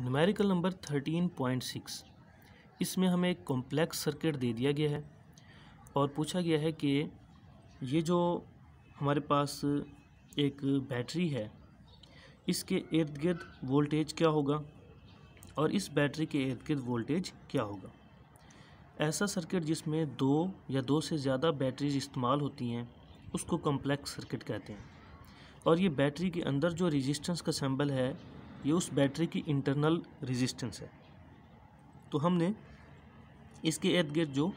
numerical number thirteen point six इसमें हमें एक कॉम्प्लेक्स सर्किट दे दिया गया है और पूछा गया है कि ये जो हमारे पास एक बैटरी है इसके इर्द गिर्द वोल्टेज क्या होगा और इस बैटरी के इर्द गिर्द वोल्टेज क्या होगा ऐसा सर्किट जिसमें दो या दो से ज़्यादा बैटरीज इस्तेमाल होती हैं उसको कम्प्लेक्स सर्किट कहते हैं और ये बैटरी के अंदर जो रेजिस्टेंस का सैम्बल है ये उस बैटरी की इंटरनल रेजिस्टेंस है तो हमने इसके इर्द गिर्द जो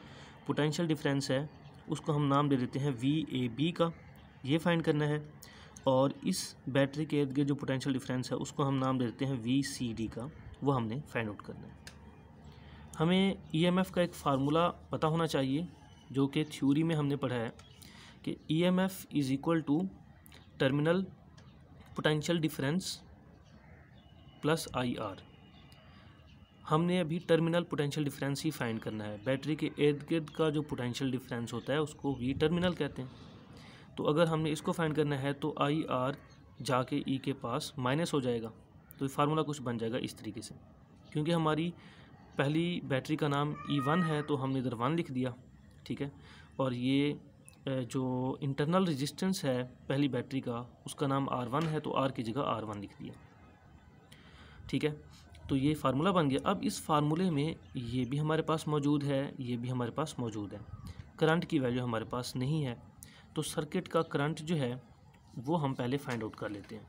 पोटेंशियल डिफरेंस है उसको हम नाम दे देते हैं वी ए बी का ये फाइंड करना है और इस बैटरी के इर्द गिर्द जो पोटेंशियल डिफरेंस है उसको हम नाम दे देते हैं वी सी डी का वो हमने फाइंड आउट करना है हमें ई एम एफ़ का एक फार्मूला पता होना चाहिए जो कि थ्योरी में हमने पढ़ा है कि E M F is equal to terminal potential difference plus I R हमने अभी टर्मिनल पोटेंशियल डिफरेंस ही फाइंड करना है बैटरी के इर्द गिर्द का जो पोटेंशियल डिफरेंस होता है उसको वी टर्मिनल कहते हैं तो अगर हमने इसको फाइंड करना है तो आई आर जाके ई के पास माइनस हो जाएगा तो फार्मूला कुछ बन जाएगा इस तरीके से क्योंकि हमारी पहली बैटरी का नाम ई e वन है तो हमने इधर वन लिख दिया ठीक है और ये जो इंटरनल रेजिस्टेंस है पहली बैटरी का उसका नाम आर वन है तो आर की जगह आर वन लिख दिया ठीक है तो ये फार्मूला बन गया अब इस फार्मूले में ये भी हमारे पास मौजूद है ये भी हमारे पास मौजूद है करंट की वैल्यू हमारे पास नहीं है तो सर्किट का करंट जो है वो हम पहले फाइंड आउट कर लेते हैं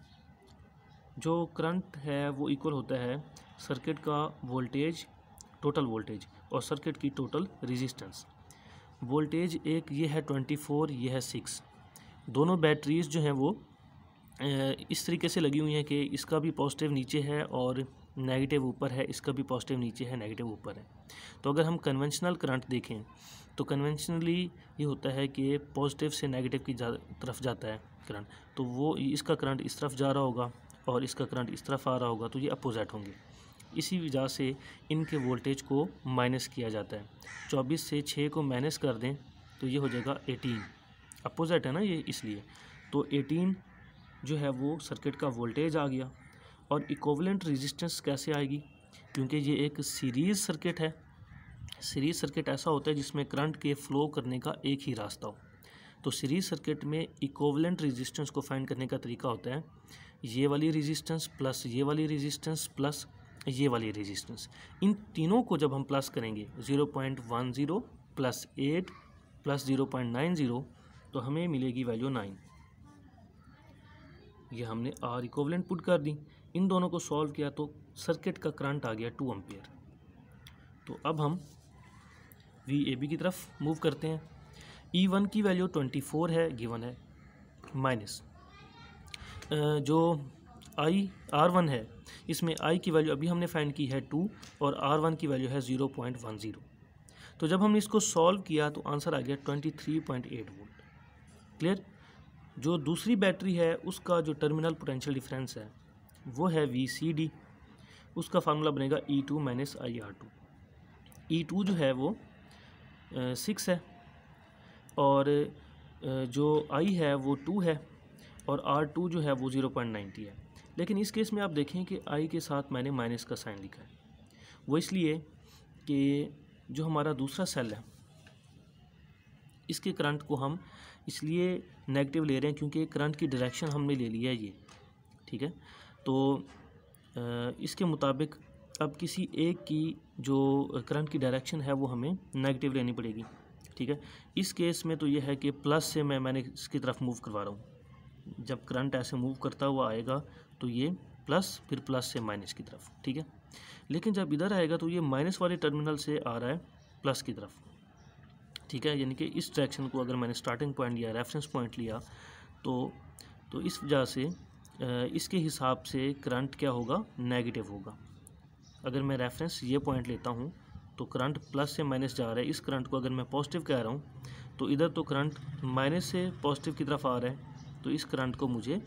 जो करंट है वो इक्वल होता है सर्किट का वोल्टेज टोटल वोल्टेज और सर्किट की टोटल रेजिस्टेंस वोल्टेज एक ये है ट्वेंटी फोर ये है सिक्स दोनों बैटरीज जो हैं वो इस तरीके से लगी हुई हैं कि इसका भी पॉजिटिव नीचे है और नेगेटिव ऊपर है इसका भी पॉजिटिव नीचे है नेगेटिव ऊपर है तो अगर हम कन्वेंशनल करंट देखें तो कन्वेंशनली ये होता है कि पॉजिटिव से नेगेटिव की जा, तरफ जाता है करंट तो वो इसका करंट इस तरफ जा रहा होगा और इसका करंट इस तरफ आ रहा होगा तो ये अपोजिट होंगे इसी वजह से इनके वोल्टेज को माइनस किया जाता है चौबीस से छः को माइनस कर दें तो ये हो जाएगा एटीन अपोजिट है ना ये इसलिए तो एटीन जो है वो सर्किट का वोल्टेज आ गया और इकोवलेंट रेजिस्टेंस कैसे आएगी क्योंकि ये एक सीरीज़ सर्किट है सीरीज़ सर्किट ऐसा होता है जिसमें करंट के फ़्लो करने का एक ही रास्ता हो तो सीरीज़ सर्किट में इकोवलेंट रेजिस्टेंस को फाइंड करने का तरीका होता है ये वाली रेजिस्टेंस प्लस ये वाली रेजिस्टेंस प्लस ये वाली रेजिस्टेंस इन तीनों को जब हम प्लस करेंगे zero point one zero plus eight plus zero point nine zero तो हमें मिलेगी वैल्यू नाइन ये हमने आर इकोवलेंट पुट कर दी इन दोनों को सॉल्व किया तो सर्किट का करंट आ गया टू एम्पियर तो अब हम वी ए बी की तरफ मूव करते हैं ई e वन की वैल्यू ट्वेंटी फोर है गिवन है माइनस जो आई आर वन है इसमें आई की वैल्यू अभी हमने फाइंड की है टू और आर वन की वैल्यू है ज़ीरो पॉइंट वन ज़ीरो तो जब हमने इसको सॉल्व किया तो आंसर आ गया twenty three point eight volt clear जो दूसरी बैटरी है उसका जो टर्मिनल पोटेंशियल डिफरेंस है वो है वी सी डी उसका फार्मूला बनेगा E two minus I R two E two जो है वो सिक्स है और जो आई है वो टू है और आर टू जो है वो ज़ीरो पॉइंट नाइन्टी है लेकिन इस केस में आप देखें कि आई के साथ मैंने माइनस का साइन लिखा है वो इसलिए कि जो हमारा दूसरा सेल है इसके करंट को हम इसलिए नेगेटिव ले रहे हैं क्योंकि करंट की डायरेक्शन हमने ले लिया है ये ठीक है तो इसके मुताबिक अब किसी एक की जो करंट की डायरेक्शन है वो हमें नेगेटिव लेनी पड़ेगी ठीक है इस केस में तो ये है कि प्लस से मैं मैंने इसकी तरफ मूव करवा रहा हूँ जब करंट ऐसे मूव करता हुआ आएगा तो ये प्लस फिर प्लस से माइनस की तरफ ठीक है लेकिन जब इधर आएगा तो ये माइनस वाले टर्मिनल से आ रहा है प्लस की तरफ ठीक है यानी कि इस डायरेक्शन को अगर मैंने स्टार्टिंग पॉइंट लिया रेफरेंस पॉइंट लिया तो तो इस वजह से इसके हिसाब से करंट क्या होगा नेगेटिव होगा अगर मैं रेफरेंस ये पॉइंट लेता हूँ तो करंट प्लस से माइनस जा रहा है इस करंट को अगर मैं पॉजिटिव कह रहा हूँ तो इधर तो करंट माइनस से पॉजिटिव की तरफ आ रहा है तो इस करंट को मुझे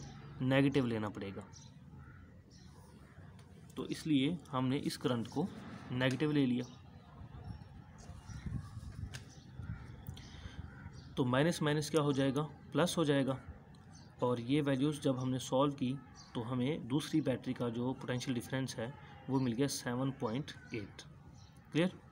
नेगेटिव लेना पड़ेगा तो इसलिए हमने इस करंट को नेगेटिव ले लिया तो माइनस माइनस क्या हो जाएगा प्लस हो जाएगा और ये वैल्यूज़ जब हमने सॉल्व की तो हमें दूसरी बैटरी का जो पोटेंशियल डिफरेंस है वो मिल गया सेवन पॉइंट एट क्लियर